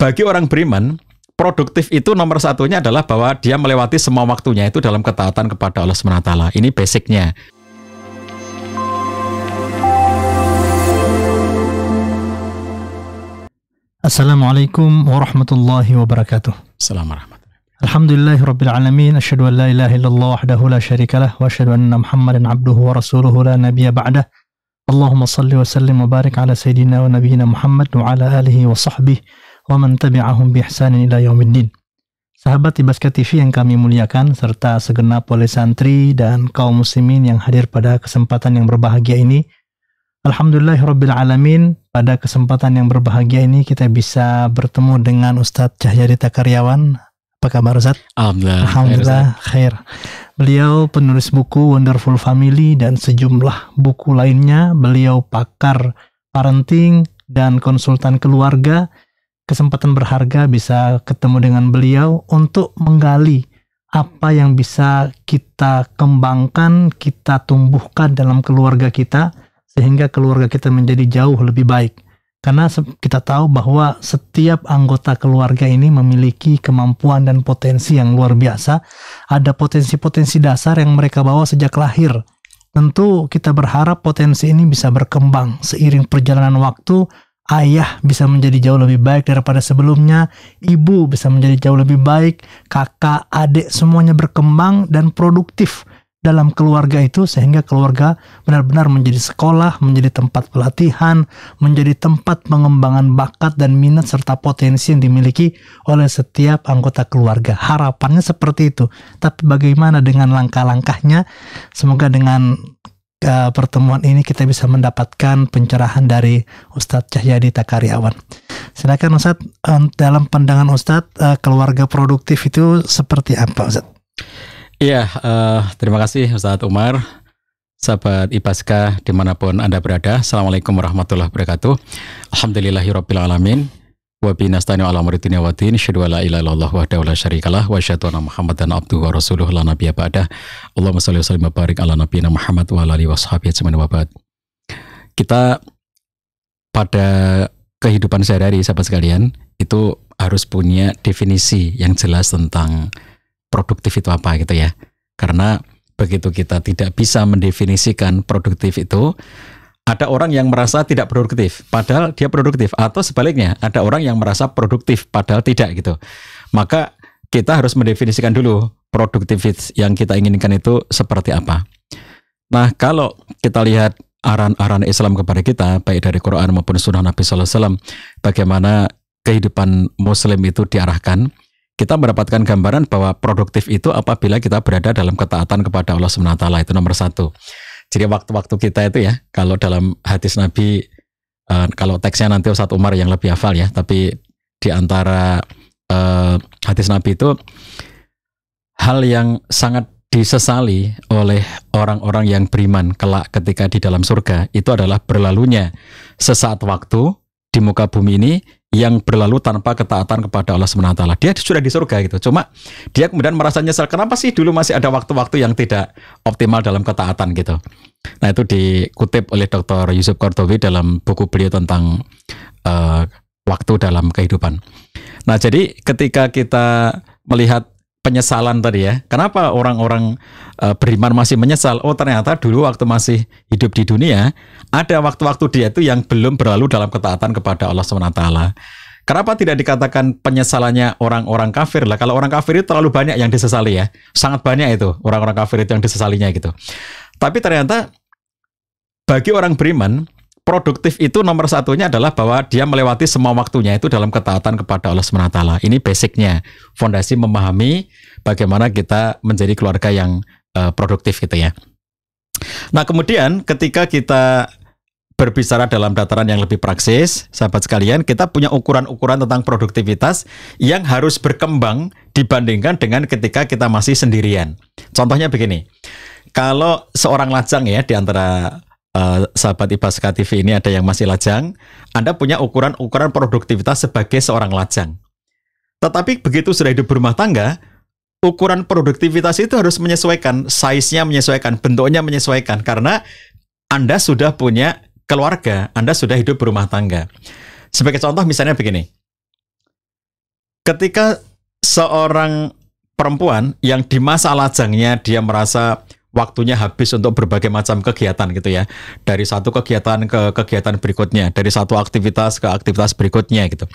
bagi orang beriman, produktif itu nomor satunya adalah bahwa dia melewati semua waktunya itu dalam ketaatan kepada Allah SWT. Ini basicnya. Assalamualaikum warahmatullahi wabarakatuh. Assalamualaikum Alhamdulillahi Rabbil Alamin Asyadu an la ilaha illallah wahdahu la syarikalah Wa asyadu anna muhammadin abduhu wa rasuluhu la nabiya ba'dah Allahumma salli wa sallim wa barik ala sayyidina wa nabiyina Muhammad Wa ala alihi wa sahbihi wa man tabi'ahum bihsanin ila yaumiddin. Sahabat Tibaska TV yang kami muliakan serta segenap oleh santri dan kaum muslimin yang hadir pada kesempatan yang berbahagia ini. Alhamdulillahirabbil alamin, pada kesempatan yang berbahagia ini kita bisa bertemu dengan Ustadz Cahyadi Takaryawan, Apa kabar Ustaz? Alhamdulillah. Alhamdulillah khair. Beliau penulis buku Wonderful Family dan sejumlah buku lainnya. Beliau pakar parenting dan konsultan keluarga kesempatan berharga bisa ketemu dengan beliau untuk menggali apa yang bisa kita kembangkan, kita tumbuhkan dalam keluarga kita sehingga keluarga kita menjadi jauh lebih baik. Karena kita tahu bahwa setiap anggota keluarga ini memiliki kemampuan dan potensi yang luar biasa. Ada potensi-potensi dasar yang mereka bawa sejak lahir. Tentu kita berharap potensi ini bisa berkembang seiring perjalanan waktu Ayah bisa menjadi jauh lebih baik daripada sebelumnya, ibu bisa menjadi jauh lebih baik, kakak, adik semuanya berkembang dan produktif dalam keluarga itu sehingga keluarga benar-benar menjadi sekolah, menjadi tempat pelatihan, menjadi tempat pengembangan bakat dan minat serta potensi yang dimiliki oleh setiap anggota keluarga. Harapannya seperti itu. Tapi bagaimana dengan langkah-langkahnya? Semoga dengan uh, pertemuan ini kita bisa mendapatkan pencerahan dari Ustadz Cahyadi Takariawan. Silakan Ustadz, um, dalam pandangan Ustadz, uh, keluarga produktif itu seperti apa Ustadz? Iya, uh, terima kasih Ustadz Umar. Sahabat Ipaska dimanapun Anda berada Assalamualaikum warahmatullahi wabarakatuh Alhamdulillahirrabbilalamin Wa bi nasta'inu ala muridina ya wa din syadu ala ila Allah wa la syarikalah wa syadu Muhammad muhammadan abduhu wa rasuluh ala nabiya ba'dah Allahumma salli wa sallim wa barik ala nabiya muhammad wa ala alihi wa semuanya wa ba'd Kita pada kehidupan sehari-hari sahabat sekalian itu harus punya definisi yang jelas tentang produktif itu apa gitu ya karena begitu kita tidak bisa mendefinisikan produktif itu ada orang yang merasa tidak produktif padahal dia produktif atau sebaliknya ada orang yang merasa produktif padahal tidak gitu maka kita harus mendefinisikan dulu produktivitas yang kita inginkan itu seperti apa nah kalau kita lihat aran-aran Islam kepada kita baik dari Quran maupun Sunnah Nabi SAW bagaimana kehidupan Muslim itu diarahkan kita mendapatkan gambaran bahwa produktif itu apabila kita berada dalam ketaatan kepada Allah SWT itu nomor satu jadi waktu-waktu kita itu ya, kalau dalam hadis Nabi, uh, kalau teksnya nanti Ustadz Umar yang lebih hafal ya, tapi di antara uh, hadis Nabi itu hal yang sangat disesali oleh orang-orang yang beriman kelak ketika di dalam surga itu adalah berlalunya sesaat waktu di muka bumi ini yang berlalu tanpa ketaatan kepada Allah Subhanahu taala. Dia sudah di surga gitu. Cuma dia kemudian merasa nyesel, kenapa sih dulu masih ada waktu-waktu yang tidak optimal dalam ketaatan gitu. Nah, itu dikutip oleh Dr. Yusuf Kordowi dalam buku beliau tentang uh, waktu dalam kehidupan. Nah, jadi ketika kita melihat penyesalan tadi ya. Kenapa orang-orang uh, beriman masih menyesal? Oh ternyata dulu waktu masih hidup di dunia ada waktu-waktu dia itu yang belum berlalu dalam ketaatan kepada Allah swt. Kenapa tidak dikatakan penyesalannya orang-orang kafir lah? Kalau orang kafir itu terlalu banyak yang disesali ya, sangat banyak itu orang-orang kafir itu yang disesalinya gitu. Tapi ternyata bagi orang beriman produktif itu nomor satunya adalah bahwa dia melewati semua waktunya itu dalam ketaatan kepada Allah SWT. Ini basicnya, fondasi memahami bagaimana kita menjadi keluarga yang uh, produktif gitu ya. Nah kemudian ketika kita berbicara dalam dataran yang lebih praksis, sahabat sekalian, kita punya ukuran-ukuran tentang produktivitas yang harus berkembang dibandingkan dengan ketika kita masih sendirian. Contohnya begini, kalau seorang lajang ya di antara uh, sahabat Ibaska TV ini ada yang masih lajang, Anda punya ukuran-ukuran produktivitas sebagai seorang lajang. Tetapi begitu sudah hidup berumah tangga, ukuran produktivitas itu harus menyesuaikan, size-nya menyesuaikan, bentuknya menyesuaikan karena Anda sudah punya keluarga, Anda sudah hidup berumah tangga. Sebagai contoh misalnya begini. Ketika seorang perempuan yang di masa lajangnya dia merasa waktunya habis untuk berbagai macam kegiatan gitu ya. Dari satu kegiatan ke kegiatan berikutnya, dari satu aktivitas ke aktivitas berikutnya gitu.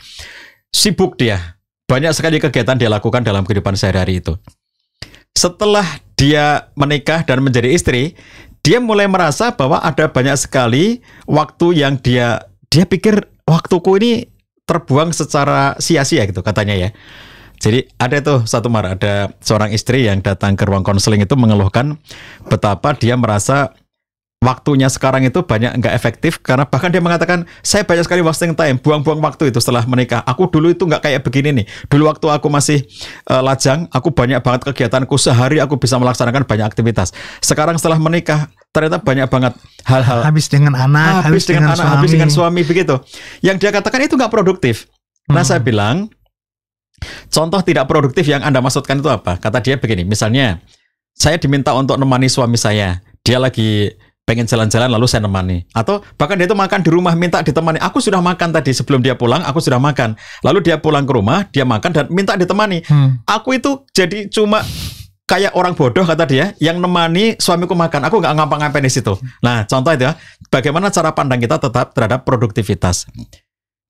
Sibuk dia. Banyak sekali kegiatan dia lakukan dalam kehidupan sehari-hari itu. Setelah dia menikah dan menjadi istri, dia mulai merasa bahwa ada banyak sekali waktu yang dia dia pikir waktuku ini terbuang secara sia-sia gitu katanya ya. Jadi ada tuh satu mar ada seorang istri yang datang ke ruang konseling itu mengeluhkan betapa dia merasa waktunya sekarang itu banyak nggak efektif karena bahkan dia mengatakan saya banyak sekali wasting time buang-buang waktu itu setelah menikah aku dulu itu nggak kayak begini nih dulu waktu aku masih uh, lajang aku banyak banget kegiatanku sehari aku bisa melaksanakan banyak aktivitas sekarang setelah menikah ternyata banyak banget hal-hal habis dengan anak habis, habis dengan, dengan anak suami. habis dengan suami begitu yang dia katakan itu nggak produktif nah hmm. saya bilang Contoh tidak produktif yang Anda maksudkan itu apa? Kata dia begini, misalnya saya diminta untuk nemani suami saya. Dia lagi pengen jalan-jalan lalu saya nemani. Atau bahkan dia itu makan di rumah minta ditemani. Aku sudah makan tadi sebelum dia pulang, aku sudah makan. Lalu dia pulang ke rumah, dia makan dan minta ditemani. Hmm. Aku itu jadi cuma kayak orang bodoh kata dia yang nemani suamiku makan aku nggak ngapa-ngapain di situ nah contoh itu ya bagaimana cara pandang kita tetap terhadap produktivitas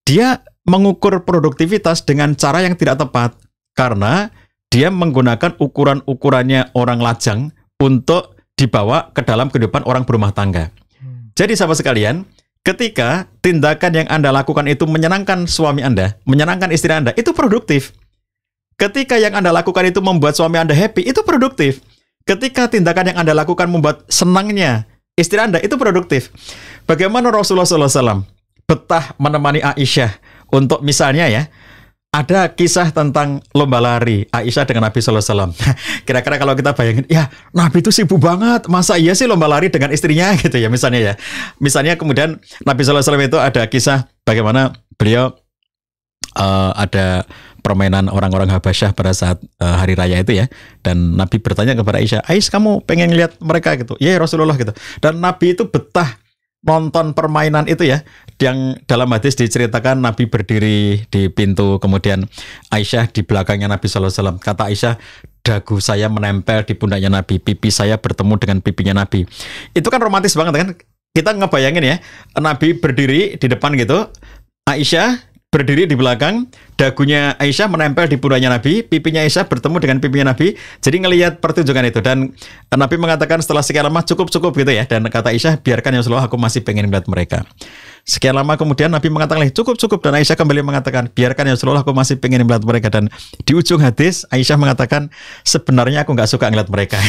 dia mengukur produktivitas dengan cara yang tidak tepat karena dia menggunakan ukuran-ukurannya orang lajang untuk dibawa ke dalam kehidupan orang berumah tangga. Hmm. Jadi sahabat sekalian, ketika tindakan yang Anda lakukan itu menyenangkan suami Anda, menyenangkan istri Anda, itu produktif. Ketika yang Anda lakukan itu membuat suami Anda happy, itu produktif. Ketika tindakan yang Anda lakukan membuat senangnya istri Anda, itu produktif. Bagaimana Rasulullah SAW? betah menemani Aisyah untuk misalnya ya ada kisah tentang lomba lari Aisyah dengan Nabi Sallallahu Alaihi Wasallam. Kira-kira kalau kita bayangin, ya Nabi itu sibuk banget, masa iya sih lomba lari dengan istrinya gitu ya misalnya ya. Misalnya kemudian Nabi Sallallahu Alaihi Wasallam itu ada kisah bagaimana beliau uh, ada permainan orang-orang Habasyah pada saat uh, hari raya itu ya dan Nabi bertanya kepada Aisyah, Aisyah kamu pengen lihat mereka gitu?" Iya, ya Rasulullah" gitu. Dan Nabi itu betah nonton permainan itu ya yang dalam hadis diceritakan Nabi berdiri di pintu kemudian Aisyah di belakangnya Nabi Sallallahu Alaihi Wasallam kata Aisyah dagu saya menempel di pundaknya Nabi pipi saya bertemu dengan pipinya Nabi itu kan romantis banget kan kita ngebayangin ya Nabi berdiri di depan gitu Aisyah berdiri di belakang, dagunya Aisyah menempel di pundaknya Nabi, pipinya Aisyah bertemu dengan pipinya Nabi. Jadi ngelihat pertunjukan itu dan Nabi mengatakan setelah sekian lama cukup cukup gitu ya dan kata Aisyah biarkan yang selalu aku masih pengen melihat mereka. Sekian lama kemudian Nabi mengatakan, cukup, cukup. Dan Aisyah kembali mengatakan, biarkan ya Rasulullah, aku masih pengen melihat mereka. Dan di ujung hadis, Aisyah mengatakan, sebenarnya aku nggak suka ngeliat mereka.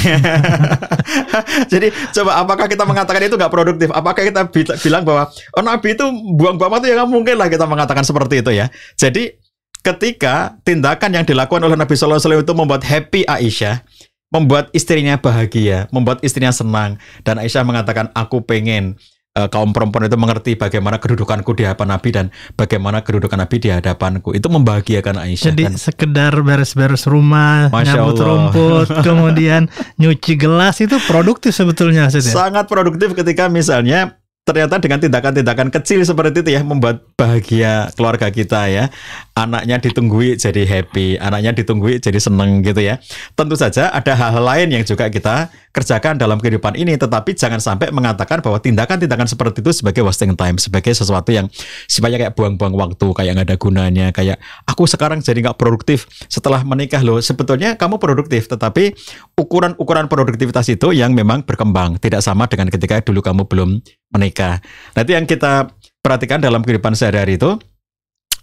Jadi coba apakah kita mengatakan itu nggak produktif? Apakah kita bilang bahwa, oh Nabi itu buang-buang waktu ya nggak mungkin lah kita mengatakan seperti itu ya. Jadi ketika tindakan yang dilakukan oleh Nabi Sallallahu Alaihi Wasallam itu membuat happy Aisyah, membuat istrinya bahagia, membuat istrinya senang, dan Aisyah mengatakan aku pengen Eh, kaum perempuan itu mengerti bagaimana kedudukanku di hadapan Nabi dan bagaimana kedudukan Nabi di hadapanku. Itu membahagiakan Aisyah. Jadi kan? sekedar beres-beres rumah, Masya nyabut Allah. rumput, kemudian nyuci gelas itu produktif sebetulnya. Maksudnya. Sangat produktif ketika misalnya ternyata dengan tindakan-tindakan kecil seperti itu ya membuat bahagia keluarga kita ya. Anaknya ditunggui jadi happy, anaknya ditunggui jadi seneng gitu ya. Tentu saja ada hal lain yang juga kita kerjakan dalam kehidupan ini tetapi jangan sampai mengatakan bahwa tindakan-tindakan seperti itu sebagai wasting time sebagai sesuatu yang sifatnya kayak buang-buang waktu kayak nggak ada gunanya kayak aku sekarang jadi nggak produktif setelah menikah loh sebetulnya kamu produktif tetapi ukuran-ukuran produktivitas itu yang memang berkembang tidak sama dengan ketika dulu kamu belum menikah nanti yang kita perhatikan dalam kehidupan sehari-hari itu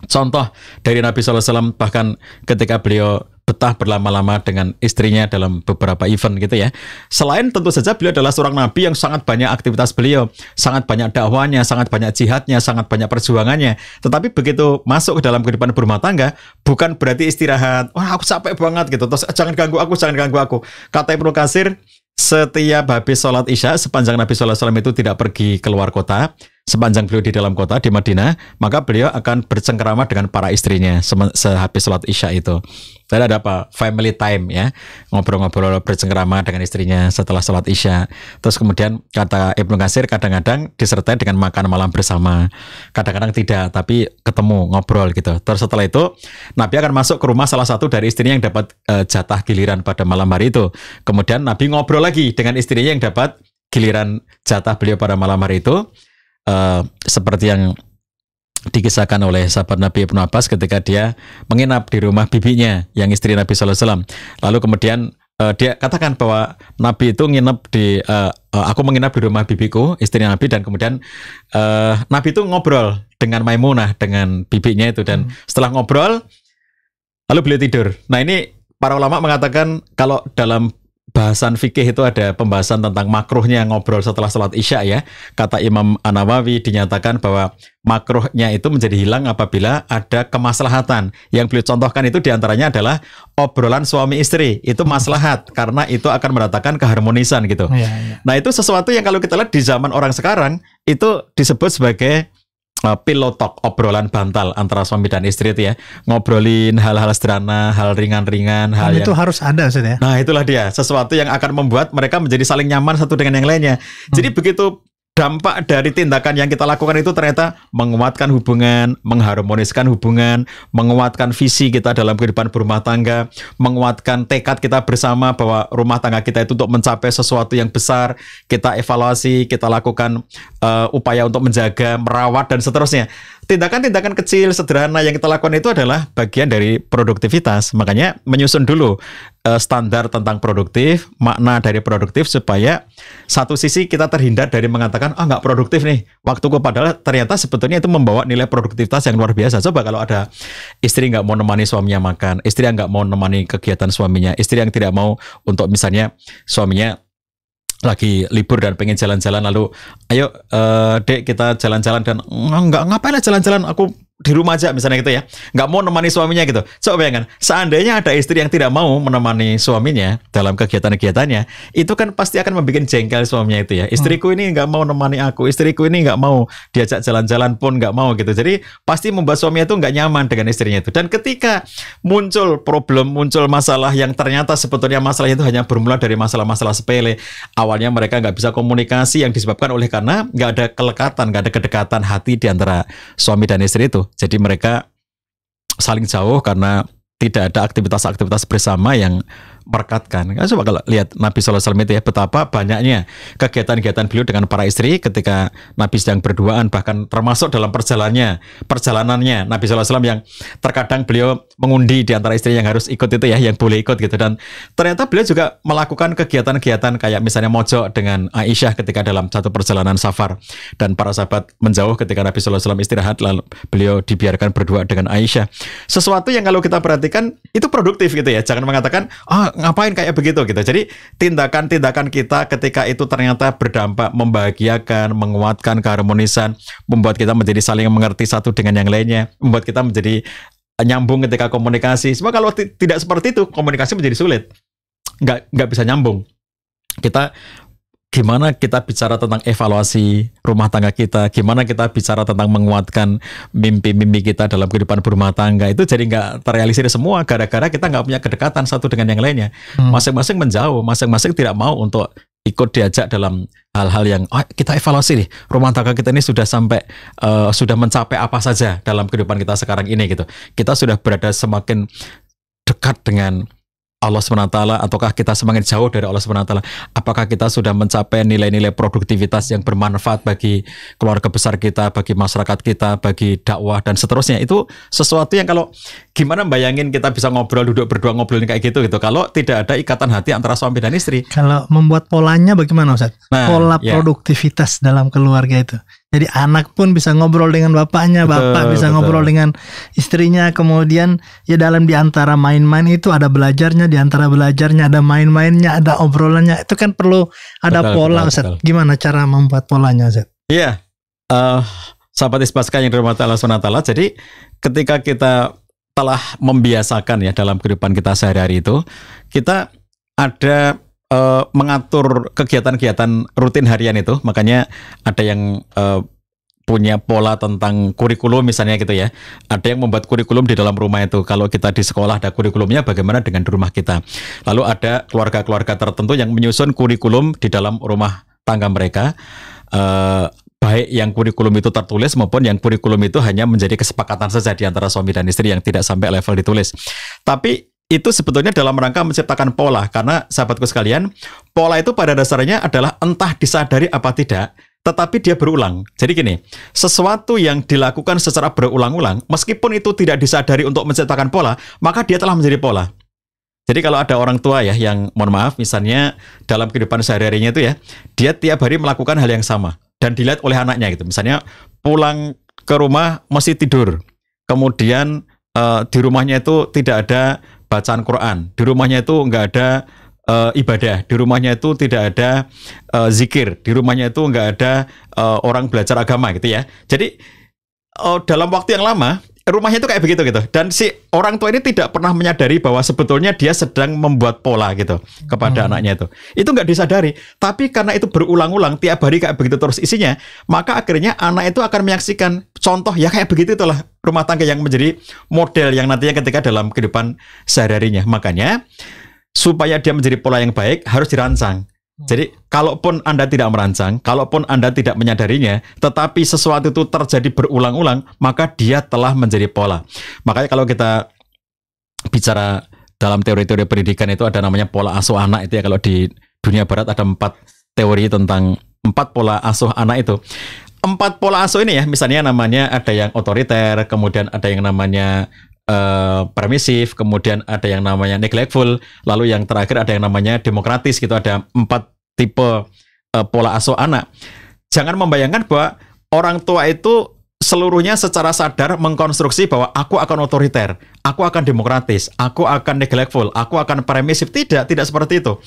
contoh dari Nabi Alaihi Wasallam bahkan ketika beliau betah berlama-lama dengan istrinya dalam beberapa event gitu ya. Selain tentu saja beliau adalah seorang nabi yang sangat banyak aktivitas beliau, sangat banyak dakwahnya, sangat banyak jihadnya, sangat banyak perjuangannya. Tetapi begitu masuk ke dalam kehidupan berumah tangga, bukan berarti istirahat. Wah, aku capek banget gitu. Terus eh, jangan ganggu aku, jangan ganggu aku. Kata Ibnu Kasir, setiap habis sholat isya, sepanjang Nabi Alaihi Wasallam itu tidak pergi keluar kota, sepanjang beliau di dalam kota di Madinah, maka beliau akan bercengkerama dengan para istrinya sehabis sholat isya itu. Tadi ada apa? Family time ya, ngobrol-ngobrol bercengkerama dengan istrinya setelah sholat isya. Terus kemudian kata Ibnu Kasir kadang-kadang disertai dengan makan malam bersama, kadang-kadang tidak, tapi ketemu ngobrol gitu. Terus setelah itu Nabi akan masuk ke rumah salah satu dari istrinya yang dapat e, jatah giliran pada malam hari itu. Kemudian Nabi ngobrol lagi dengan istrinya yang dapat giliran jatah beliau pada malam hari itu uh, seperti yang dikisahkan oleh sahabat Nabi Ibnu Abbas ketika dia menginap di rumah bibinya yang istri Nabi Sallallahu Alaihi Lalu kemudian uh, dia katakan bahwa Nabi itu nginap di uh, uh, aku menginap di rumah bibiku istri Nabi dan kemudian uh, Nabi itu ngobrol dengan Maimunah dengan bibinya itu dan hmm. setelah ngobrol lalu beliau tidur. Nah ini para ulama mengatakan kalau dalam bahasan fikih itu ada pembahasan tentang makruhnya ngobrol setelah sholat isya ya. Kata Imam Anawawi dinyatakan bahwa makruhnya itu menjadi hilang apabila ada kemaslahatan. Yang beliau contohkan itu diantaranya adalah obrolan suami istri. Itu maslahat karena itu akan mendatangkan keharmonisan gitu. Ya, ya. Nah itu sesuatu yang kalau kita lihat di zaman orang sekarang itu disebut sebagai Pilotok, pillow obrolan bantal antara suami dan istri itu ya. Ngobrolin hal-hal sederhana, hal ringan-ringan, hal yang... itu harus ada maksudnya. Nah, itulah dia, sesuatu yang akan membuat mereka menjadi saling nyaman satu dengan yang lainnya. Hmm. Jadi begitu dampak dari tindakan yang kita lakukan itu ternyata menguatkan hubungan, mengharmoniskan hubungan, menguatkan visi kita dalam kehidupan berumah tangga, menguatkan tekad kita bersama bahwa rumah tangga kita itu untuk mencapai sesuatu yang besar, kita evaluasi, kita lakukan uh, upaya untuk menjaga, merawat dan seterusnya tindakan-tindakan kecil sederhana yang kita lakukan itu adalah bagian dari produktivitas. Makanya menyusun dulu uh, standar tentang produktif, makna dari produktif supaya satu sisi kita terhindar dari mengatakan ah oh, nggak produktif nih waktuku padahal ternyata sebetulnya itu membawa nilai produktivitas yang luar biasa. Coba kalau ada istri nggak mau nemani suaminya makan, istri yang nggak mau nemani kegiatan suaminya, istri yang tidak mau untuk misalnya suaminya lagi libur dan pengen jalan-jalan lalu ayo uh, dek kita jalan-jalan dan nggak ngapain lah jalan-jalan aku di rumah aja misalnya gitu ya nggak mau menemani suaminya gitu coba bayangkan seandainya ada istri yang tidak mau menemani suaminya dalam kegiatan-kegiatannya itu kan pasti akan membuat jengkel suaminya itu ya istriku ini nggak mau menemani aku istriku ini nggak mau diajak jalan-jalan pun nggak mau gitu jadi pasti membuat suaminya itu nggak nyaman dengan istrinya itu dan ketika muncul problem muncul masalah yang ternyata sebetulnya masalah itu hanya bermula dari masalah-masalah sepele awalnya mereka nggak bisa komunikasi yang disebabkan oleh karena nggak ada kelekatan nggak ada kedekatan hati di antara suami dan istri itu jadi mereka saling jauh karena tidak ada aktivitas-aktivitas bersama yang merekatkan. Kan coba kalau lihat Nabi SAW itu ya betapa banyaknya kegiatan-kegiatan beliau dengan para istri ketika Nabi sedang berduaan bahkan termasuk dalam perjalanannya perjalanannya Nabi SAW yang terkadang beliau mengundi di antara istri yang harus ikut itu ya yang boleh ikut gitu dan ternyata beliau juga melakukan kegiatan-kegiatan kayak misalnya mojok dengan Aisyah ketika dalam satu perjalanan safar dan para sahabat menjauh ketika Nabi SAW istirahat lalu beliau dibiarkan berdua dengan Aisyah sesuatu yang kalau kita perhatikan itu produktif gitu ya jangan mengatakan ah oh, ngapain kayak begitu gitu. Jadi tindakan-tindakan kita ketika itu ternyata berdampak membahagiakan, menguatkan keharmonisan, membuat kita menjadi saling mengerti satu dengan yang lainnya, membuat kita menjadi eh, nyambung ketika komunikasi. Sebab kalau tidak seperti itu komunikasi menjadi sulit, nggak nggak bisa nyambung. Kita gimana kita bicara tentang evaluasi rumah tangga kita, gimana kita bicara tentang menguatkan mimpi-mimpi kita dalam kehidupan berumah tangga itu jadi nggak terrealisir semua gara-gara kita nggak punya kedekatan satu dengan yang lainnya. Hmm. Masing-masing hmm. menjauh, masing-masing tidak mau untuk ikut diajak dalam hal-hal yang oh, kita evaluasi nih rumah tangga kita ini sudah sampai uh, sudah mencapai apa saja dalam kehidupan kita sekarang ini gitu kita sudah berada semakin dekat dengan Allah SWT ataukah kita semakin jauh dari Allah SWT apakah kita sudah mencapai nilai-nilai produktivitas yang bermanfaat bagi keluarga besar kita bagi masyarakat kita bagi dakwah dan seterusnya itu sesuatu yang kalau gimana bayangin kita bisa ngobrol duduk berdua ngobrolin kayak gitu gitu kalau tidak ada ikatan hati antara suami dan istri kalau membuat polanya bagaimana Ustaz? Nah, pola ya. produktivitas dalam keluarga itu jadi anak pun bisa ngobrol dengan bapaknya, bapak bisa betul. ngobrol dengan istrinya. Kemudian ya dalam diantara main-main itu ada belajarnya, diantara belajarnya ada main-mainnya, ada obrolannya. Itu kan perlu ada betul, pola, betul, Ustaz. Betul. Gimana cara membuat polanya, Ustaz? Iya, uh, sahabat ispaskan yang dirumah Allah SWT. Jadi ketika kita telah membiasakan ya dalam kehidupan kita sehari-hari itu, kita ada uh, mengatur kegiatan-kegiatan rutin harian itu. Makanya ada yang uh, punya pola tentang kurikulum misalnya gitu ya. Ada yang membuat kurikulum di dalam rumah itu. Kalau kita di sekolah ada kurikulumnya, bagaimana dengan di rumah kita? Lalu ada keluarga-keluarga tertentu yang menyusun kurikulum di dalam rumah tangga mereka. Uh, baik yang kurikulum itu tertulis maupun yang kurikulum itu hanya menjadi kesepakatan saja di antara suami dan istri yang tidak sampai level ditulis. Tapi itu sebetulnya dalam rangka menciptakan pola karena sahabatku sekalian pola itu pada dasarnya adalah entah disadari apa tidak tetapi dia berulang. Jadi gini, sesuatu yang dilakukan secara berulang-ulang, meskipun itu tidak disadari untuk menciptakan pola, maka dia telah menjadi pola. Jadi kalau ada orang tua ya yang mohon maaf misalnya dalam kehidupan sehari-harinya itu ya, dia tiap hari melakukan hal yang sama dan dilihat oleh anaknya gitu. Misalnya pulang ke rumah masih tidur. Kemudian uh, di rumahnya itu tidak ada bacaan Quran. Di rumahnya itu nggak ada uh, ibadah, di rumahnya itu tidak ada uh, zikir, di rumahnya itu nggak ada uh, orang belajar agama gitu ya. Jadi uh, dalam waktu yang lama rumahnya itu kayak begitu gitu. Dan si orang tua ini tidak pernah menyadari bahwa sebetulnya dia sedang membuat pola gitu kepada hmm. anaknya itu. Itu nggak disadari. Tapi karena itu berulang-ulang tiap hari kayak begitu terus isinya, maka akhirnya anak itu akan menyaksikan contoh ya kayak begitu itulah rumah tangga yang menjadi model yang nantinya ketika dalam kehidupan sehari-harinya. Makanya supaya dia menjadi pola yang baik harus dirancang. Hmm. Jadi kalaupun Anda tidak merancang, kalaupun Anda tidak menyadarinya, tetapi sesuatu itu terjadi berulang-ulang, maka dia telah menjadi pola. Makanya kalau kita bicara dalam teori-teori pendidikan itu ada namanya pola asuh anak itu ya kalau di dunia barat ada empat teori tentang empat pola asuh anak itu. Empat pola asuh ini ya, misalnya namanya ada yang otoriter, kemudian ada yang namanya uh, permisif, kemudian ada yang namanya neglectful, lalu yang terakhir ada yang namanya demokratis gitu ada empat tipe uh, pola asuh anak. Jangan membayangkan bahwa orang tua itu seluruhnya secara sadar mengkonstruksi bahwa aku akan otoriter, aku akan demokratis, aku akan neglectful, aku akan permisif. Tidak, tidak seperti itu.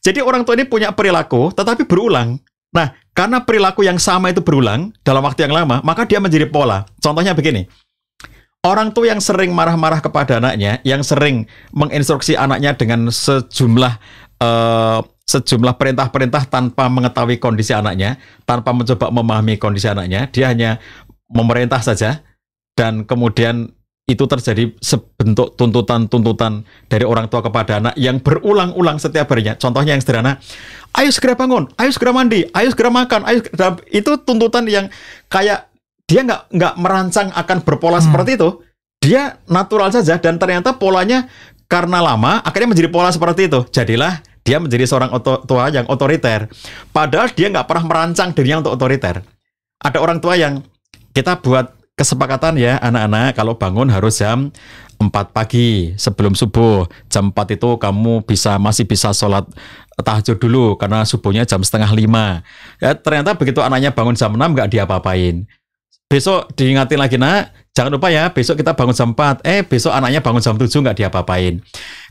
Jadi orang tua ini punya perilaku tetapi berulang. Nah, karena perilaku yang sama itu berulang dalam waktu yang lama, maka dia menjadi pola. Contohnya begini. Orang tua yang sering marah-marah kepada anaknya, yang sering menginstruksi anaknya dengan sejumlah uh, sejumlah perintah-perintah tanpa mengetahui kondisi anaknya, tanpa mencoba memahami kondisi anaknya, dia hanya memerintah saja dan kemudian itu terjadi sebentuk tuntutan-tuntutan dari orang tua kepada anak yang berulang-ulang setiap harinya. Contohnya yang sederhana, ayo segera bangun, ayo segera mandi, ayo segera makan, ayo segera... itu tuntutan yang kayak dia nggak nggak merancang akan berpola hmm. seperti itu dia natural saja dan ternyata polanya karena lama akhirnya menjadi pola seperti itu jadilah dia menjadi seorang oto, tua yang otoriter padahal dia nggak pernah merancang dirinya untuk otoriter ada orang tua yang kita buat kesepakatan ya anak-anak kalau bangun harus jam 4 pagi sebelum subuh jam 4 itu kamu bisa masih bisa sholat tahajud dulu karena subuhnya jam setengah lima ya ternyata begitu anaknya bangun jam 6 nggak diapa-apain besok diingatin lagi nak jangan lupa ya besok kita bangun jam 4 eh besok anaknya bangun jam 7 nggak diapa-apain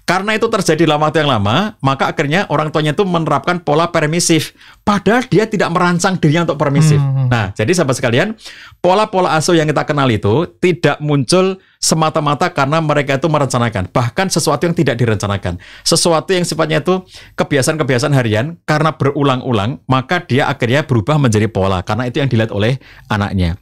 karena itu terjadi lama waktu yang lama maka akhirnya orang tuanya itu menerapkan pola permisif padahal dia tidak merancang dirinya untuk permisif hmm, hmm, hmm. nah jadi sahabat sekalian pola-pola asuh yang kita kenal itu tidak muncul semata-mata karena mereka itu merencanakan bahkan sesuatu yang tidak direncanakan sesuatu yang sifatnya itu kebiasaan-kebiasaan harian karena berulang-ulang maka dia akhirnya berubah menjadi pola karena itu yang dilihat oleh anaknya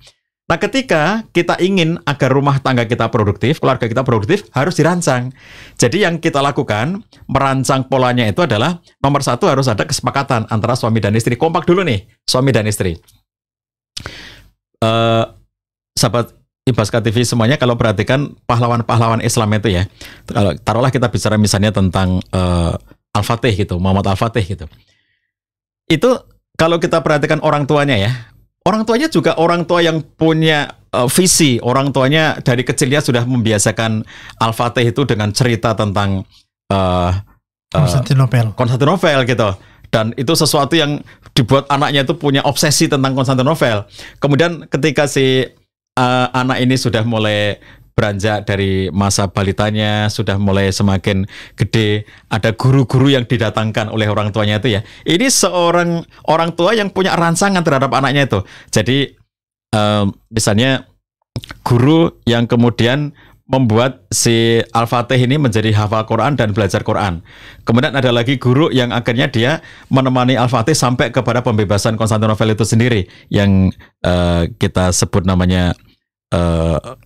Nah, ketika kita ingin agar rumah tangga kita produktif, keluarga kita produktif, harus dirancang. Jadi yang kita lakukan, merancang polanya itu adalah nomor satu harus ada kesepakatan antara suami dan istri. Kompak dulu nih, suami dan istri. Uh, sahabat Ibaska TV semuanya kalau perhatikan pahlawan-pahlawan Islam itu ya. Kalau taruhlah kita bicara misalnya tentang uh, Al-Fatih gitu, Muhammad Al-Fatih gitu. Itu kalau kita perhatikan orang tuanya ya, orang tuanya juga orang tua yang punya uh, visi. Orang tuanya dari kecilnya sudah membiasakan Al-Fatih itu dengan cerita tentang uh, eh, eh, Konstantinopel. Konstantinopel gitu. Dan itu sesuatu yang dibuat anaknya itu punya obsesi tentang Konstantinopel. Kemudian ketika si uh, anak ini sudah mulai beranjak dari masa balitanya sudah mulai semakin gede ada guru-guru yang didatangkan oleh orang tuanya itu ya ini seorang orang tua yang punya rancangan terhadap anaknya itu jadi um, misalnya guru yang kemudian membuat si Al-Fatih ini menjadi hafal Quran dan belajar Quran. Kemudian ada lagi guru yang akhirnya dia menemani Al-Fatih sampai kepada pembebasan Konstantinopel itu sendiri yang uh, kita sebut namanya uh,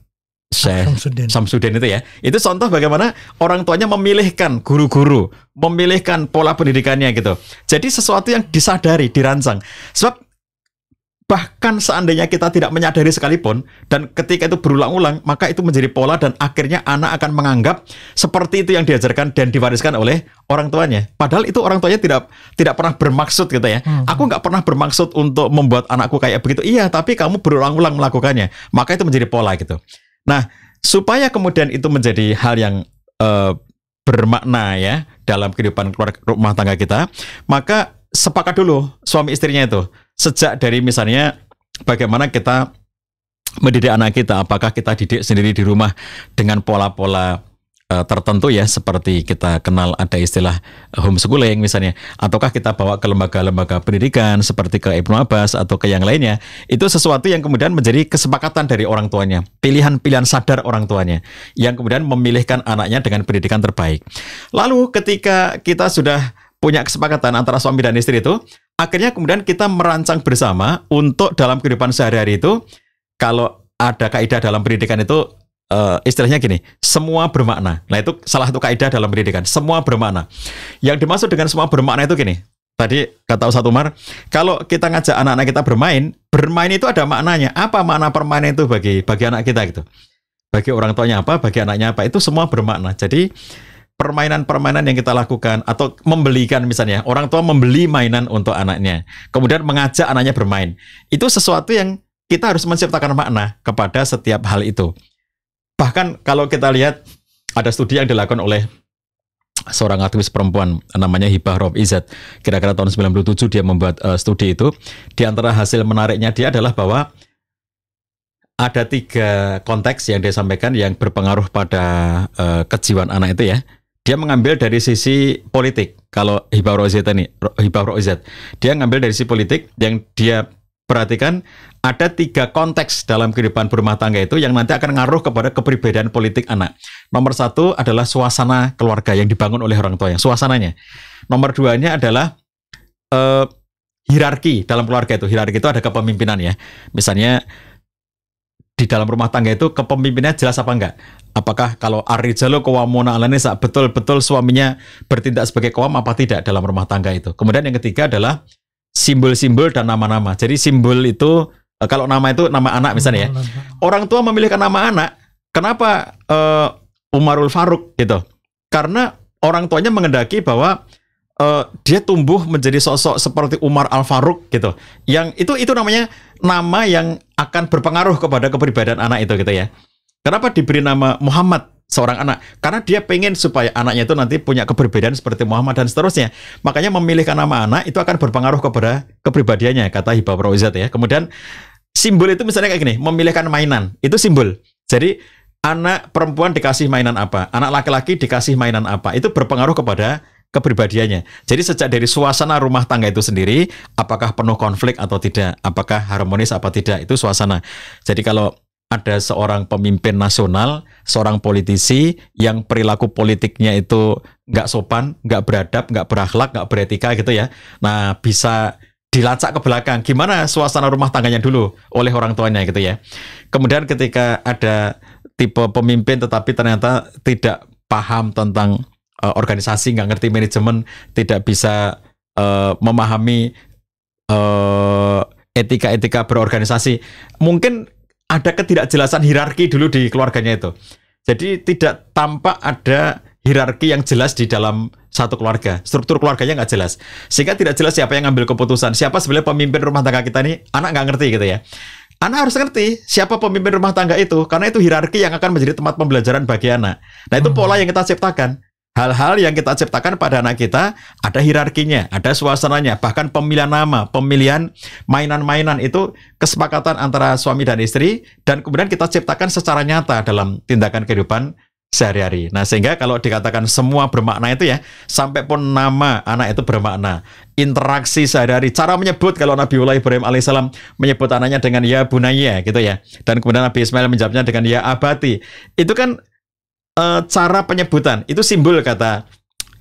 Syekh Samsudin. Samsudin itu ya. Itu contoh bagaimana orang tuanya memilihkan guru-guru, memilihkan pola pendidikannya gitu. Jadi sesuatu yang disadari, dirancang. Sebab bahkan seandainya kita tidak menyadari sekalipun dan ketika itu berulang-ulang, maka itu menjadi pola dan akhirnya anak akan menganggap seperti itu yang diajarkan dan diwariskan oleh orang tuanya. Padahal itu orang tuanya tidak tidak pernah bermaksud gitu ya. Hmm. Aku nggak pernah bermaksud untuk membuat anakku kayak begitu. Iya, tapi kamu berulang-ulang melakukannya. Maka itu menjadi pola gitu. Nah, supaya kemudian itu menjadi hal yang uh, bermakna ya dalam kehidupan keluarga rumah tangga kita, maka sepakat dulu suami istrinya itu sejak dari misalnya bagaimana kita mendidik anak kita, apakah kita didik sendiri di rumah dengan pola-pola Eh, tertentu ya seperti kita kenal ada istilah homeschooling misalnya ataukah kita bawa ke lembaga-lembaga pendidikan seperti ke Ibnu Abbas atau ke yang lainnya itu sesuatu yang kemudian menjadi kesepakatan dari orang tuanya pilihan-pilihan sadar orang tuanya yang kemudian memilihkan anaknya dengan pendidikan terbaik lalu ketika kita sudah punya kesepakatan antara suami dan istri itu akhirnya kemudian kita merancang bersama untuk dalam kehidupan sehari-hari itu kalau ada kaidah dalam pendidikan itu uh, istilahnya gini, semua bermakna. Nah itu salah satu kaidah dalam pendidikan, semua bermakna. Yang dimaksud dengan semua bermakna itu gini, tadi kata Ustaz Umar, kalau kita ngajak anak-anak kita bermain, bermain itu ada maknanya. Apa makna permainan itu bagi bagi anak kita gitu? Bagi orang tuanya apa, bagi anaknya apa, itu semua bermakna. Jadi permainan-permainan yang kita lakukan atau membelikan misalnya, orang tua membeli mainan untuk anaknya, kemudian mengajak anaknya bermain. Itu sesuatu yang kita harus menciptakan makna kepada setiap hal itu. Bahkan kalau kita lihat ada studi yang dilakukan oleh seorang aktivis perempuan namanya Hibah Rob Izat. Kira-kira tahun 97 dia membuat uh, studi itu. Di antara hasil menariknya dia adalah bahwa ada tiga konteks yang dia sampaikan yang berpengaruh pada uh, kejiwaan anak itu ya. Dia mengambil dari sisi politik. Kalau Hibah Rob Izat ini, Hibah Rob Izat, dia mengambil dari sisi politik yang dia perhatikan ada tiga konteks dalam kehidupan berumah tangga itu yang nanti akan ngaruh kepada kepribadian politik anak. Nomor satu adalah suasana keluarga yang dibangun oleh orang tua yang suasananya. Nomor duanya adalah eh, hierarki dalam keluarga itu. Hierarki itu ada kepemimpinan ya. Misalnya di dalam rumah tangga itu kepemimpinannya jelas apa enggak? Apakah kalau Arijalo kewamona Alanesa betul-betul suaminya bertindak sebagai kewam apa tidak dalam rumah tangga itu? Kemudian yang ketiga adalah simbol-simbol dan nama-nama. Jadi simbol itu eh, kalau nama itu nama anak misalnya ya. Orang tua memilihkan nama anak. Kenapa uh, Umarul Faruk gitu? Karena orang tuanya mengendaki bahwa uh, dia tumbuh menjadi sosok seperti Umar Al Faruk gitu. Yang itu itu namanya nama yang akan berpengaruh kepada kepribadian anak itu gitu ya. Kenapa diberi nama Muhammad seorang anak karena dia pengen supaya anaknya itu nanti punya keberbedaan seperti Muhammad dan seterusnya makanya memilihkan nama anak itu akan berpengaruh kepada kepribadiannya kata Hibah Prauzat ya kemudian simbol itu misalnya kayak gini memilihkan mainan itu simbol jadi anak perempuan dikasih mainan apa anak laki-laki dikasih mainan apa itu berpengaruh kepada kepribadiannya. Jadi sejak dari suasana rumah tangga itu sendiri, apakah penuh konflik atau tidak, apakah harmonis apa tidak, itu suasana. Jadi kalau ada seorang pemimpin nasional, seorang politisi yang perilaku politiknya itu nggak sopan, nggak beradab, nggak berakhlak, nggak beretika gitu ya. Nah, bisa dilacak ke belakang. Gimana suasana rumah tangganya dulu oleh orang tuanya gitu ya. Kemudian ketika ada tipe pemimpin tetapi ternyata tidak paham tentang uh, organisasi, nggak ngerti manajemen, tidak bisa uh, memahami eh, etika-etika berorganisasi. Mungkin ada ketidakjelasan hierarki dulu di keluarganya itu. Jadi tidak tampak ada hierarki yang jelas di dalam satu keluarga. Struktur keluarganya nggak jelas. Sehingga tidak jelas siapa yang ngambil keputusan. Siapa sebenarnya pemimpin rumah tangga kita ini, anak nggak ngerti gitu ya. Anak harus ngerti siapa pemimpin rumah tangga itu, karena itu hierarki yang akan menjadi tempat pembelajaran bagi anak. Nah itu hmm. pola yang kita ciptakan. Hal-hal yang kita ciptakan pada anak kita ada hierarkinya, ada suasananya, bahkan pemilihan nama, pemilihan mainan-mainan itu kesepakatan antara suami dan istri dan kemudian kita ciptakan secara nyata dalam tindakan kehidupan sehari-hari. Nah, sehingga kalau dikatakan semua bermakna itu ya, sampai pun nama anak itu bermakna. Interaksi sehari-hari, cara menyebut kalau Nabiullah Ibrahim alaihissalam menyebut anaknya dengan ya bunaya gitu ya. Dan kemudian Nabi Ismail menjawabnya dengan ya abati. Itu kan uh, cara penyebutan itu simbol kata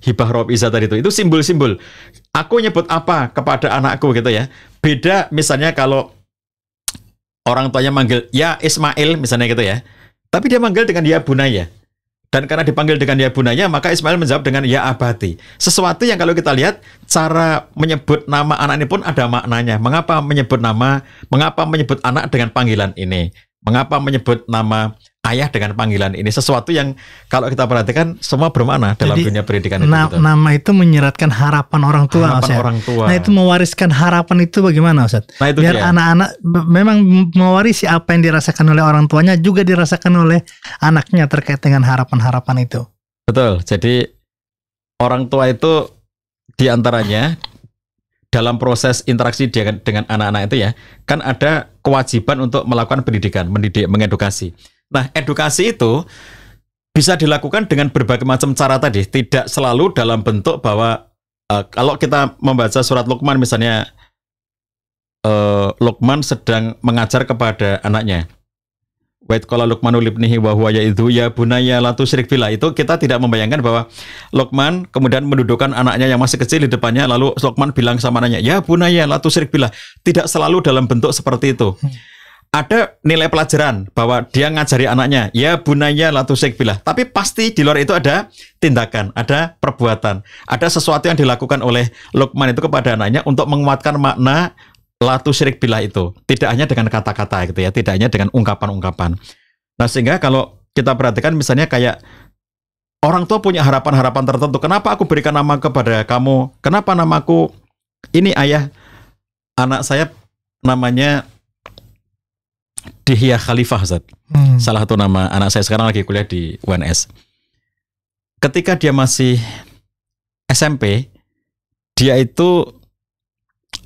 hibah Rob izah tadi itu itu simbol-simbol aku nyebut apa kepada anakku gitu ya beda misalnya kalau orang tuanya manggil ya Ismail misalnya gitu ya tapi dia manggil dengan ya bunaya dan karena dipanggil dengan ya bunaya maka Ismail menjawab dengan ya abati sesuatu yang kalau kita lihat cara menyebut nama anak ini pun ada maknanya mengapa menyebut nama mengapa menyebut anak dengan panggilan ini mengapa menyebut nama ayah dengan panggilan ini sesuatu yang kalau kita perhatikan semua bermakna dalam Jadi, dunia pendidikan na gitu. Nama itu menyeratkan harapan orang tua. Harapan Ustaz. Ya. orang tua. Nah itu mewariskan harapan itu bagaimana Ustaz? Nah itu Biar anak-anak memang mewarisi apa yang dirasakan oleh orang tuanya juga dirasakan oleh anaknya terkait dengan harapan-harapan itu. Betul. Jadi orang tua itu diantaranya dalam proses interaksi dengan anak-anak itu ya kan ada kewajiban untuk melakukan pendidikan, mendidik, mengedukasi. Nah, edukasi itu bisa dilakukan dengan berbagai macam cara tadi, tidak selalu dalam bentuk bahwa uh, kalau kita membaca surat Luqman misalnya uh, Luqman sedang mengajar kepada anaknya. Wait kalau Luqman libnihi wa huwa ya'idhu ya, ya bunaya la tusyrik billah. Itu kita tidak membayangkan bahwa Luqman kemudian mendudukkan anaknya yang masih kecil di depannya lalu Luqman bilang sama anaknya, "Ya bunaya la tusyrik billah." Tidak selalu dalam bentuk seperti itu. Hmm ada nilai pelajaran bahwa dia ngajari anaknya ya bunanya latusik bilah tapi pasti di luar itu ada tindakan ada perbuatan ada sesuatu yang dilakukan oleh Lukman itu kepada anaknya untuk menguatkan makna latu syirik bilah itu tidak hanya dengan kata-kata gitu ya tidak hanya dengan ungkapan-ungkapan nah sehingga kalau kita perhatikan misalnya kayak orang tua punya harapan-harapan tertentu kenapa aku berikan nama kepada kamu kenapa namaku ini ayah anak saya namanya Dihya Khalifah Zat. Hmm. Salah satu nama anak saya sekarang lagi kuliah di UNS. Ketika dia masih SMP, dia itu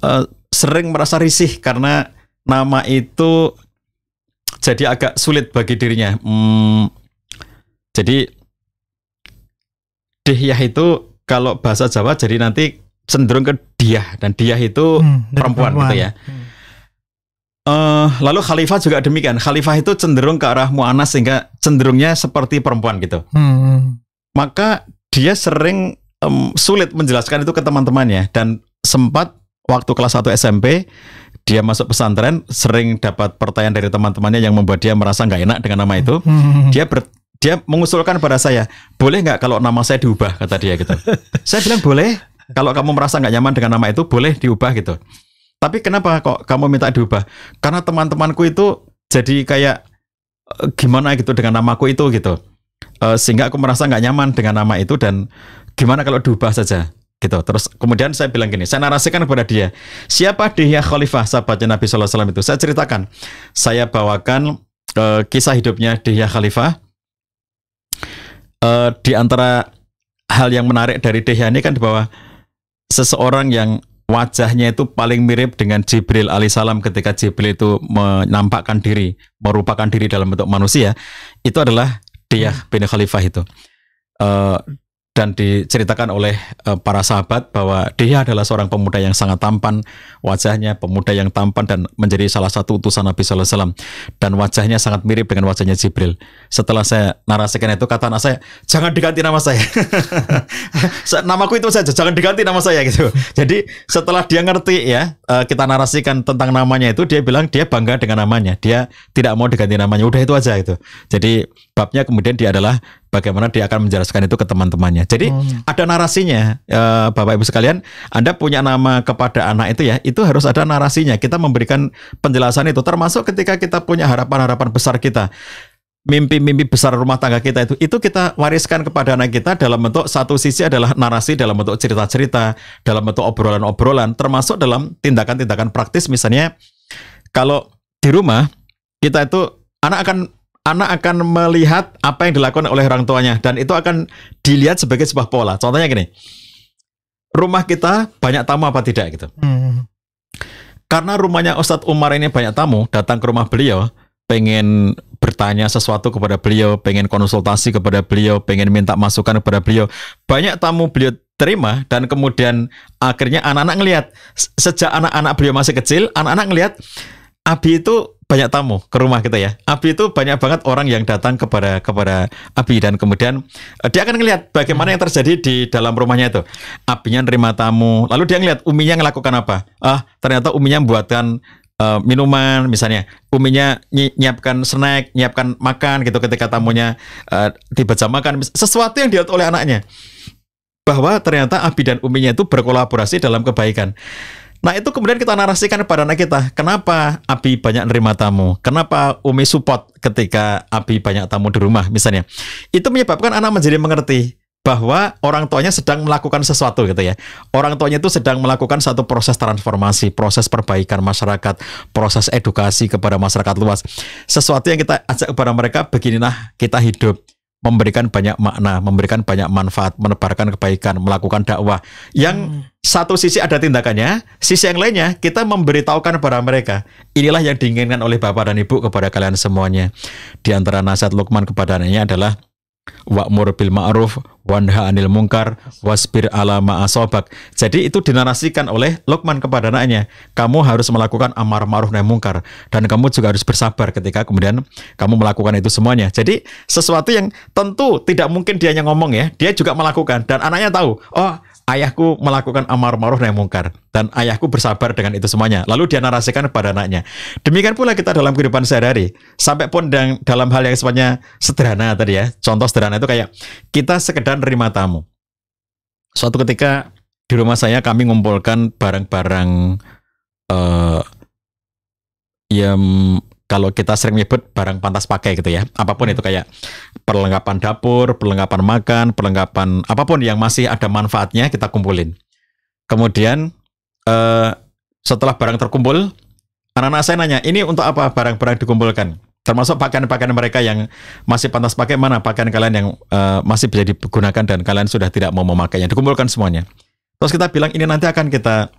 uh, sering merasa risih karena nama itu jadi agak sulit bagi dirinya. Hmm, jadi Dihia itu kalau bahasa Jawa jadi nanti cenderung ke diah dan diah itu hmm, perempuan, perempuan gitu ya. Hmm. Uh, lalu khalifah juga demikian. Khalifah itu cenderung ke arah mu'anas sehingga cenderungnya seperti perempuan gitu. Hmm. Maka dia sering um, sulit menjelaskan itu ke teman-temannya dan sempat waktu kelas 1 SMP dia masuk pesantren sering dapat pertanyaan dari teman-temannya yang membuat dia merasa nggak enak dengan nama itu. Hmm. Dia ber, dia mengusulkan pada saya, boleh nggak kalau nama saya diubah kata dia gitu. saya bilang boleh. Kalau kamu merasa nggak nyaman dengan nama itu boleh diubah gitu. Tapi kenapa kok kamu minta diubah? Karena teman-temanku itu jadi kayak eh, gimana gitu dengan namaku itu gitu. Eh, sehingga aku merasa nggak nyaman dengan nama itu dan gimana kalau diubah saja gitu. Terus kemudian saya bilang gini, saya narasikan kepada dia, siapa dia Khalifah sahabatnya Nabi SAW itu? Saya ceritakan, saya bawakan uh, kisah hidupnya dia Khalifah. Uh, di antara hal yang menarik dari Dehya ini kan di bawah seseorang yang wajahnya itu paling mirip dengan Jibril alaihissalam ketika Jibril itu menampakkan diri, merupakan diri dalam bentuk manusia, itu adalah dia hmm. bin Khalifah itu. Uh, dan diceritakan oleh uh, para sahabat bahwa dia adalah seorang pemuda yang sangat tampan wajahnya pemuda yang tampan dan menjadi salah satu utusan Nabi Sallallahu Alaihi Wasallam dan wajahnya sangat mirip dengan wajahnya Jibril setelah saya narasikan itu kata anak saya jangan diganti nama saya namaku itu saja jangan diganti nama saya gitu jadi setelah dia ngerti ya uh, kita narasikan tentang namanya itu dia bilang dia bangga dengan namanya dia tidak mau diganti namanya udah itu aja gitu jadi babnya kemudian dia adalah bagaimana dia akan menjelaskan itu ke teman-temannya. Jadi hmm. ada narasinya, eh, Bapak Ibu sekalian. Anda punya nama kepada anak itu ya, itu harus ada narasinya. Kita memberikan penjelasan itu, termasuk ketika kita punya harapan-harapan besar kita mimpi-mimpi besar rumah tangga kita itu itu kita wariskan kepada anak kita dalam bentuk satu sisi adalah narasi dalam bentuk cerita-cerita dalam bentuk obrolan-obrolan termasuk dalam tindakan-tindakan praktis misalnya kalau di rumah kita itu anak akan anak akan melihat apa yang dilakukan oleh orang tuanya dan itu akan dilihat sebagai sebuah pola. Contohnya gini, rumah kita banyak tamu apa tidak gitu. Hmm. Karena rumahnya Ustadz Umar ini banyak tamu, datang ke rumah beliau, pengen bertanya sesuatu kepada beliau, pengen konsultasi kepada beliau, pengen minta masukan kepada beliau. Banyak tamu beliau terima dan kemudian akhirnya anak-anak ngelihat sejak anak-anak beliau masih kecil, anak-anak ngelihat Abi itu banyak tamu ke rumah kita ya. Abi itu banyak banget orang yang datang kepada kepada Abi dan kemudian uh, dia akan ngelihat bagaimana hmm. yang terjadi di dalam rumahnya itu. Abinya nerima tamu, lalu dia ngelihat uminya melakukan apa. Ah, ternyata uminya membuatkan uh, eh, minuman misalnya. Uminya ny nyiapkan snack, nyiapkan makan gitu ketika tamunya uh, tiba jam makan sesuatu yang dilihat oleh anaknya. Bahwa ternyata Abi dan uminya itu berkolaborasi dalam kebaikan. Nah itu kemudian kita narasikan kepada anak kita. Kenapa Abi banyak nerima tamu? Kenapa Umi support ketika Abi banyak tamu di rumah misalnya? Itu menyebabkan anak menjadi mengerti bahwa orang tuanya sedang melakukan sesuatu gitu ya. Orang tuanya itu sedang melakukan satu proses transformasi, proses perbaikan masyarakat, proses edukasi kepada masyarakat luas. Sesuatu yang kita ajak kepada mereka, beginilah kita hidup memberikan banyak makna, memberikan banyak manfaat, menebarkan kebaikan, melakukan dakwah yang hmm satu sisi ada tindakannya, sisi yang lainnya kita memberitahukan kepada mereka. Inilah yang diinginkan oleh Bapak dan Ibu kepada kalian semuanya. Di antara nasihat Lukman kepada anaknya adalah wa'mur bil ma'ruf wanha anil mungkar wasbir ala ma'asobak. Jadi itu dinarasikan oleh Lukman kepada anaknya. Kamu harus melakukan amar ma'ruf nahi mungkar dan kamu juga harus bersabar ketika kemudian kamu melakukan itu semuanya. Jadi sesuatu yang tentu tidak mungkin dia hanya ngomong ya, dia juga melakukan dan anaknya tahu. Oh, ayahku melakukan amar ma'ruf nahi mungkar dan ayahku bersabar dengan itu semuanya. Lalu dia narasikan kepada anaknya. Demikian pula kita dalam kehidupan sehari-hari sampai pun dan dalam hal yang semuanya sederhana tadi ya. Contoh sederhana itu kayak kita sekedar nerima tamu. Suatu ketika di rumah saya kami ngumpulkan barang-barang uh, yang kalau kita sering nyebut barang pantas pakai gitu ya. Apapun hmm. itu kayak perlengkapan dapur, perlengkapan makan, perlengkapan apapun yang masih ada manfaatnya kita kumpulin. Kemudian uh, setelah barang terkumpul, anak-anak saya nanya, ini untuk apa barang-barang dikumpulkan? Termasuk pakaian-pakaian mereka yang masih pantas pakai mana pakaian kalian yang uh, masih bisa digunakan dan kalian sudah tidak mau memakainya. Dikumpulkan semuanya. Terus kita bilang ini nanti akan kita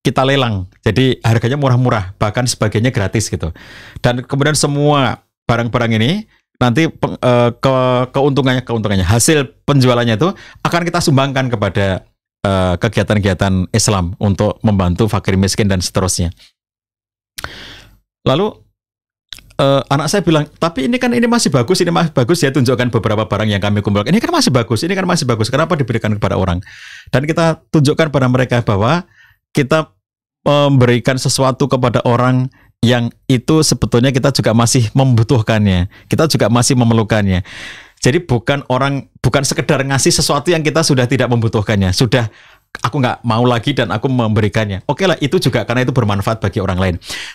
kita lelang. Jadi harganya murah-murah, bahkan sebagainya gratis gitu. Dan kemudian semua barang-barang ini nanti peng, uh, ke keuntungannya keuntungannya hasil penjualannya itu akan kita sumbangkan kepada kegiatan kegiatan-kegiatan Islam untuk membantu fakir miskin dan seterusnya. Lalu uh, anak saya bilang, tapi ini kan ini masih bagus, ini masih bagus. ya tunjukkan beberapa barang yang kami kumpulkan. Ini kan masih bagus, ini kan masih bagus. Kenapa diberikan kepada orang? Dan kita tunjukkan kepada mereka bahwa kita eh, memberikan sesuatu kepada orang yang itu sebetulnya kita juga masih membutuhkannya, kita juga masih memerlukannya. Jadi bukan orang bukan sekedar ngasih sesuatu yang kita sudah tidak membutuhkannya, sudah aku nggak mau lagi dan aku memberikannya. Oke okay lah, itu juga karena itu bermanfaat bagi orang lain.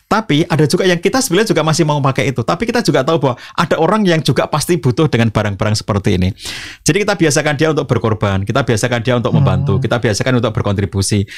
Tapi ada juga yang kita sebenarnya juga masih mau pakai itu. Tapi kita juga tahu bahwa ada orang yang juga pasti butuh dengan barang-barang seperti ini. Jadi kita biasakan dia untuk berkorban, kita biasakan dia untuk hmm. membantu, kita biasakan untuk berkontribusi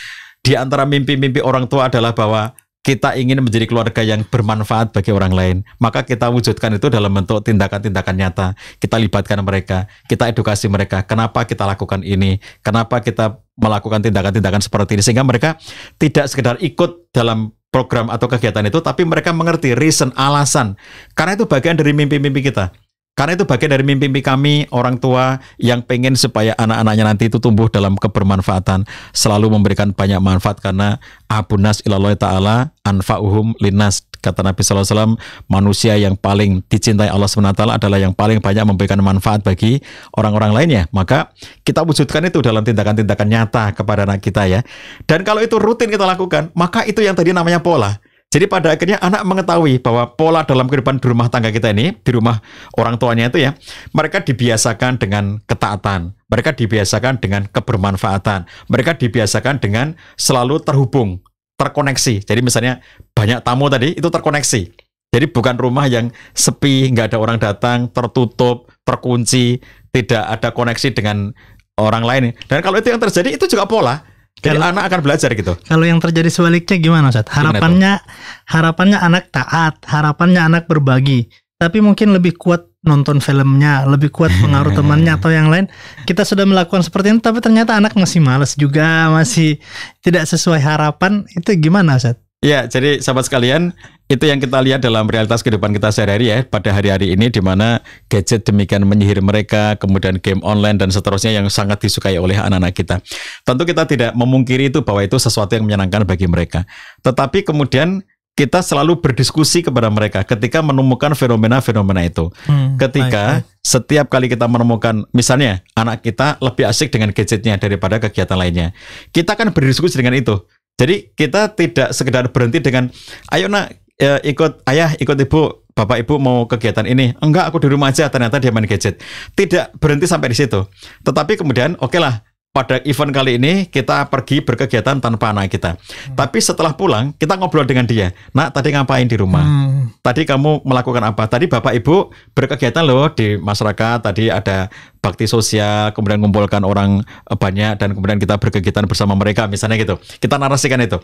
di antara mimpi-mimpi orang tua adalah bahwa kita ingin menjadi keluarga yang bermanfaat bagi orang lain, maka kita wujudkan itu dalam bentuk tindakan-tindakan nyata. Kita libatkan mereka, kita edukasi mereka. Kenapa kita lakukan ini? Kenapa kita melakukan tindakan-tindakan seperti ini sehingga mereka tidak sekedar ikut dalam program atau kegiatan itu, tapi mereka mengerti reason, alasan. Karena itu bagian dari mimpi-mimpi kita. Karena itu bagian dari mimpi-mimpi kami orang tua yang pengen supaya anak-anaknya nanti itu tumbuh dalam kebermanfaatan, selalu memberikan banyak manfaat karena abunas ilallah taala anfa'uhum linas kata Nabi Sallallahu Alaihi Wasallam manusia yang paling dicintai Allah SWT adalah yang paling banyak memberikan manfaat bagi orang-orang lainnya. Maka kita wujudkan itu dalam tindakan-tindakan nyata kepada anak kita ya. Dan kalau itu rutin kita lakukan, maka itu yang tadi namanya pola. Jadi pada akhirnya anak mengetahui bahwa pola dalam kehidupan di rumah tangga kita ini, di rumah orang tuanya itu ya, mereka dibiasakan dengan ketaatan, mereka dibiasakan dengan kebermanfaatan, mereka dibiasakan dengan selalu terhubung, terkoneksi. Jadi misalnya banyak tamu tadi itu terkoneksi. Jadi bukan rumah yang sepi, nggak ada orang datang, tertutup, terkunci, tidak ada koneksi dengan orang lain. Dan kalau itu yang terjadi itu juga pola jadi kalau, anak akan belajar gitu. Kalau yang terjadi sebaliknya gimana, Ustaz? Harapannya gimana harapannya anak taat, harapannya anak berbagi, tapi mungkin lebih kuat nonton filmnya, lebih kuat pengaruh temannya atau yang lain. Kita sudah melakukan seperti ini tapi ternyata anak masih males juga, masih tidak sesuai harapan. Itu gimana, Ustaz? Ya, jadi sahabat sekalian, itu yang kita lihat dalam realitas kehidupan kita sehari-hari ya pada hari-hari ini di mana gadget demikian menyihir mereka, kemudian game online dan seterusnya yang sangat disukai oleh anak-anak kita. Tentu kita tidak memungkiri itu bahwa itu sesuatu yang menyenangkan bagi mereka. Tetapi kemudian kita selalu berdiskusi kepada mereka ketika menemukan fenomena-fenomena itu. Hmm, ketika baik, setiap kali kita menemukan, misalnya anak kita lebih asik dengan gadgetnya daripada kegiatan lainnya, kita akan berdiskusi dengan itu. Jadi kita tidak sekedar berhenti dengan ayo nak ya, ikut ayah, ikut ibu, bapak ibu mau kegiatan ini. Enggak, aku di rumah aja. Ternyata dia main gadget. Tidak berhenti sampai di situ. Tetapi kemudian, oke okay lah, pada event kali ini kita pergi berkegiatan tanpa anak kita. Hmm. Tapi setelah pulang kita ngobrol dengan dia. Nak tadi ngapain di rumah? Hmm. Tadi kamu melakukan apa? Tadi bapak ibu berkegiatan loh di masyarakat. Tadi ada bakti sosial, kemudian mengumpulkan orang eh, banyak dan kemudian kita berkegiatan bersama mereka misalnya gitu. Kita narasikan itu.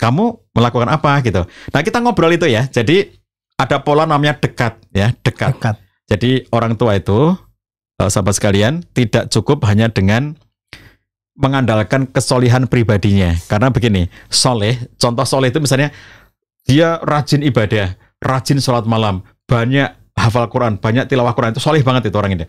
Kamu melakukan apa gitu? Nah kita ngobrol itu ya. Jadi ada pola namanya dekat ya dekat. dekat. Jadi orang tua itu eh, sahabat sekalian tidak cukup hanya dengan mengandalkan kesolihan pribadinya. Karena begini, soleh, contoh soleh itu misalnya dia rajin ibadah, rajin sholat malam, banyak hafal Quran, banyak tilawah Quran itu soleh banget itu orang ini.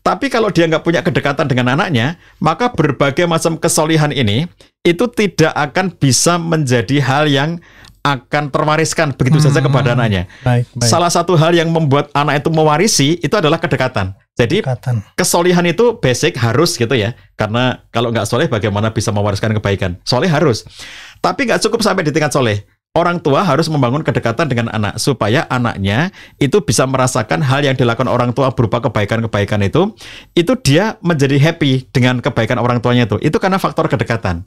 Tapi kalau dia nggak punya kedekatan dengan anaknya, maka berbagai macam kesolihan ini itu tidak akan bisa menjadi hal yang akan terwariskan begitu hmm. saja kepada anaknya. Baik, baik. Salah satu hal yang membuat anak itu mewarisi itu adalah kedekatan. Jadi kedekatan. kesolihan itu basic harus gitu ya. Karena kalau nggak soleh bagaimana bisa mewariskan kebaikan? Soleh harus. Tapi nggak cukup sampai di tingkat soleh. Orang tua harus membangun kedekatan dengan anak supaya anaknya itu bisa merasakan hal yang dilakukan orang tua berupa kebaikan-kebaikan itu, itu dia menjadi happy dengan kebaikan orang tuanya itu. Itu karena faktor kedekatan.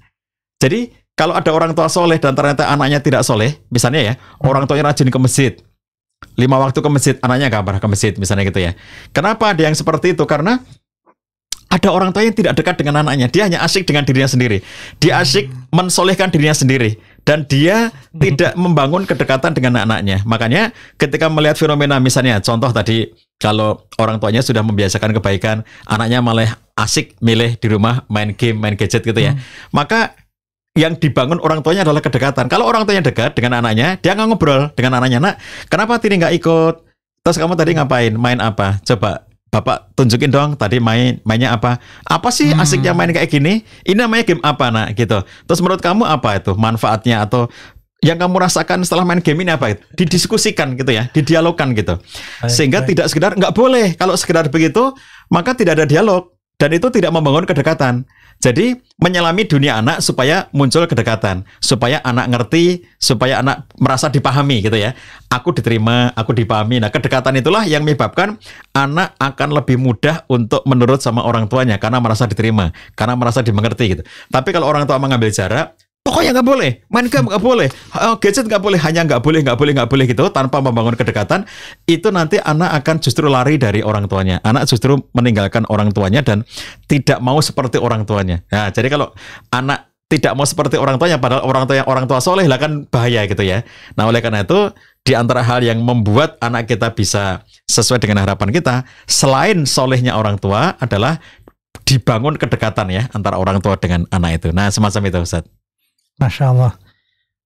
Jadi kalau ada orang tua soleh dan ternyata anaknya tidak soleh, misalnya ya, orang tuanya rajin ke masjid, lima waktu ke masjid, anaknya gak pernah ke masjid, misalnya gitu ya. Kenapa ada yang seperti itu? Karena ada orang tua yang tidak dekat dengan anaknya, dia hanya asyik dengan dirinya sendiri, dia asyik mensolehkan dirinya sendiri, dan dia tidak membangun kedekatan dengan anaknya. Makanya ketika melihat fenomena, misalnya contoh tadi kalau orang tuanya sudah membiasakan kebaikan, anaknya malah asik milih di rumah main game, main gadget gitu ya. Hmm. Maka yang dibangun orang tuanya adalah kedekatan. Kalau orang tuanya dekat dengan anaknya, dia nggak ngobrol dengan anaknya. Nak, kenapa Tini nggak ikut? Terus kamu tadi ngapain? Main apa? Coba Bapak tunjukin dong tadi main mainnya apa? Apa sih hmm. asiknya main kayak gini? Ini namanya game apa nak gitu? Terus menurut kamu apa itu manfaatnya atau yang kamu rasakan setelah main game ini apa? Didiskusikan gitu ya, didialogkan gitu. Sehingga baik. tidak sekedar nggak boleh kalau sekedar begitu maka tidak ada dialog dan itu tidak membangun kedekatan. Jadi menyelami dunia anak supaya muncul kedekatan, supaya anak ngerti, supaya anak merasa dipahami gitu ya. Aku diterima, aku dipahami. Nah, kedekatan itulah yang menyebabkan anak akan lebih mudah untuk menurut sama orang tuanya karena merasa diterima, karena merasa dimengerti gitu. Tapi kalau orang tua mengambil jarak, Pokoknya nggak boleh, main game nggak boleh, eh, gadget nggak boleh, hanya nggak boleh, nggak boleh, nggak boleh gitu, tanpa membangun kedekatan, itu nanti anak akan justru lari dari orang tuanya. Anak justru meninggalkan orang tuanya dan tidak mau seperti orang tuanya. Nah, jadi kalau anak tidak mau seperti orang tuanya padahal orang tua yang orang tua soleh lah kan bahaya gitu ya. Nah oleh karena itu di antara hal yang membuat anak kita bisa sesuai dengan harapan kita selain solehnya orang tua adalah dibangun kedekatan ya antara orang tua dengan anak itu. Nah semacam itu Ustaz. Masya Allah.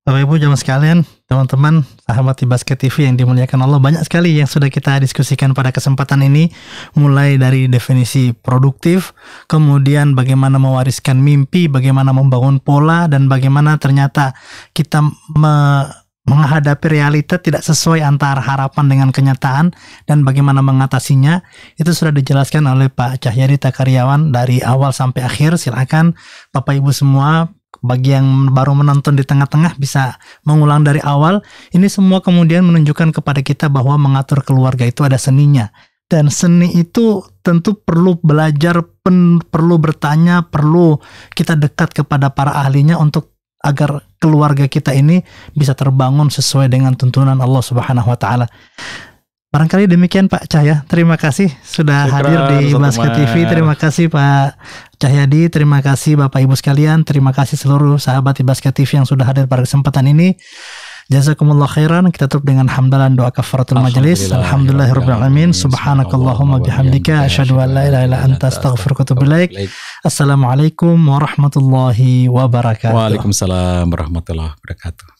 Bapak Ibu jam sekalian, teman-teman, sahabat di Basket TV yang dimuliakan Allah, banyak sekali yang sudah kita diskusikan pada kesempatan ini, mulai dari definisi produktif, kemudian bagaimana mewariskan mimpi, bagaimana membangun pola, dan bagaimana ternyata kita me menghadapi realita tidak sesuai antara harapan dengan kenyataan dan bagaimana mengatasinya itu sudah dijelaskan oleh Pak Cahyadi Takaryawan dari awal sampai akhir silakan Bapak Ibu semua bagi yang baru menonton di tengah-tengah bisa mengulang dari awal. Ini semua kemudian menunjukkan kepada kita bahwa mengatur keluarga itu ada seninya. Dan seni itu tentu perlu belajar, pen, perlu bertanya, perlu kita dekat kepada para ahlinya untuk agar keluarga kita ini bisa terbangun sesuai dengan tuntunan Allah Subhanahu wa taala. Barangkali demikian Pak Cahya. Terima kasih sudah Sekarang, hadir di Basket TV. Terima kasih Pak Cahyadi. Terima kasih Bapak Ibu sekalian. Terima kasih seluruh sahabat di Basket TV yang sudah hadir pada kesempatan ini. Jazakumullah khairan. Kita tutup dengan hamdalan doa kafaratul majelis. Alhamdulillahirrahmanirrahim. Subhanakallahumma bihamdika. Asyadu an la ilaha illa anta astaghfirullah wa Assalamualaikum warahmatullahi wabarakatuh. Waalaikumsalam warahmatullahi wabarakatuh.